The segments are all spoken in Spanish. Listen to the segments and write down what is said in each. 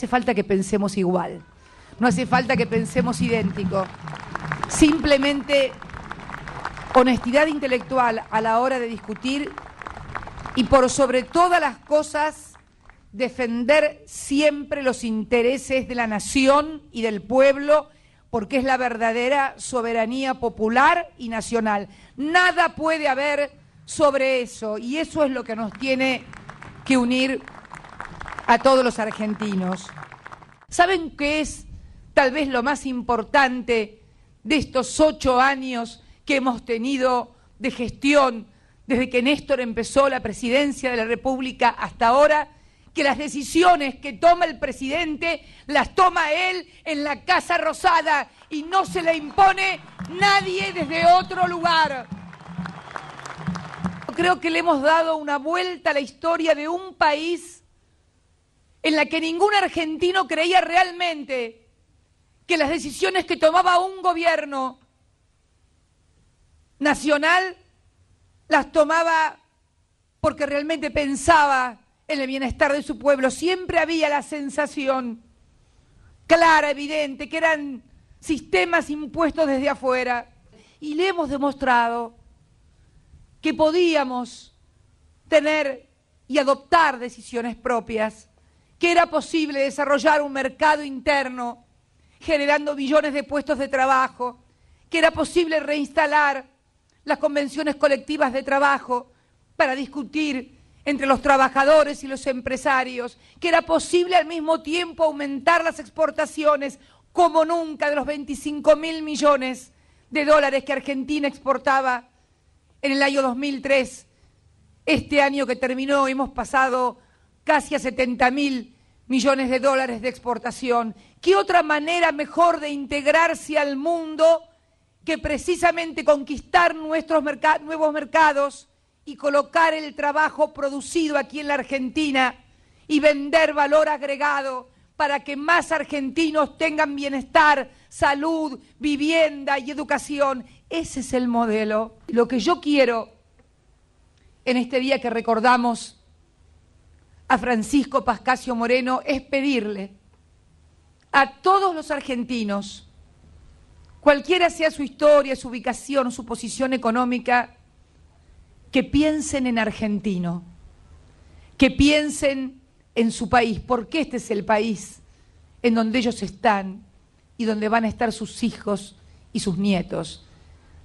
hace falta que pensemos igual, no hace falta que pensemos idéntico. Simplemente honestidad intelectual a la hora de discutir y por sobre todas las cosas defender siempre los intereses de la nación y del pueblo porque es la verdadera soberanía popular y nacional. Nada puede haber sobre eso y eso es lo que nos tiene que unir a todos los argentinos. ¿Saben qué es tal vez lo más importante de estos ocho años que hemos tenido de gestión desde que Néstor empezó la presidencia de la República hasta ahora? que las decisiones que toma el presidente las toma él en la Casa Rosada y no se le impone nadie desde otro lugar. Creo que le hemos dado una vuelta a la historia de un país en la que ningún argentino creía realmente que las decisiones que tomaba un gobierno nacional las tomaba porque realmente pensaba en el bienestar de su pueblo. Siempre había la sensación clara, evidente, que eran sistemas impuestos desde afuera. Y le hemos demostrado que podíamos tener y adoptar decisiones propias que era posible desarrollar un mercado interno generando billones de puestos de trabajo, que era posible reinstalar las convenciones colectivas de trabajo para discutir entre los trabajadores y los empresarios, que era posible al mismo tiempo aumentar las exportaciones como nunca de los 25 mil millones de dólares que Argentina exportaba en el año 2003. Este año que terminó hemos pasado casi a 70 mil millones de dólares de exportación. ¿Qué otra manera mejor de integrarse al mundo que precisamente conquistar nuestros nuevos mercados y colocar el trabajo producido aquí en la Argentina y vender valor agregado para que más argentinos tengan bienestar, salud, vivienda y educación? Ese es el modelo. Lo que yo quiero en este día que recordamos a Francisco Pascasio Moreno es pedirle a todos los argentinos, cualquiera sea su historia, su ubicación, su posición económica, que piensen en argentino, que piensen en su país, porque este es el país en donde ellos están y donde van a estar sus hijos y sus nietos.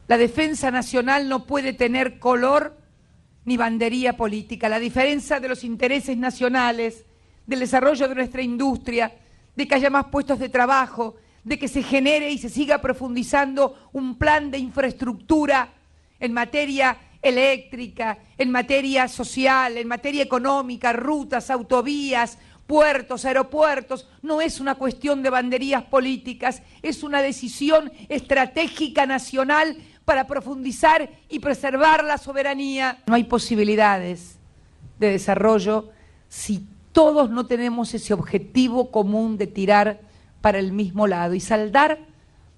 La defensa nacional no puede tener color ni bandería política. La diferencia de los intereses nacionales, del desarrollo de nuestra industria, de que haya más puestos de trabajo, de que se genere y se siga profundizando un plan de infraestructura en materia eléctrica, en materia social, en materia económica, rutas, autovías, puertos, aeropuertos, no es una cuestión de banderías políticas, es una decisión estratégica nacional para profundizar y preservar la soberanía. No hay posibilidades de desarrollo si todos no tenemos ese objetivo común de tirar para el mismo lado y saldar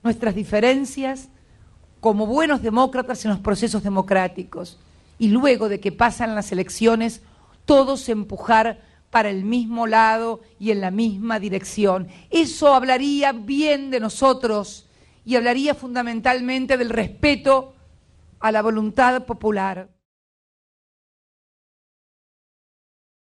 nuestras diferencias como buenos demócratas en los procesos democráticos y luego de que pasan las elecciones todos empujar para el mismo lado y en la misma dirección. Eso hablaría bien de nosotros y hablaría fundamentalmente del respeto a la voluntad popular.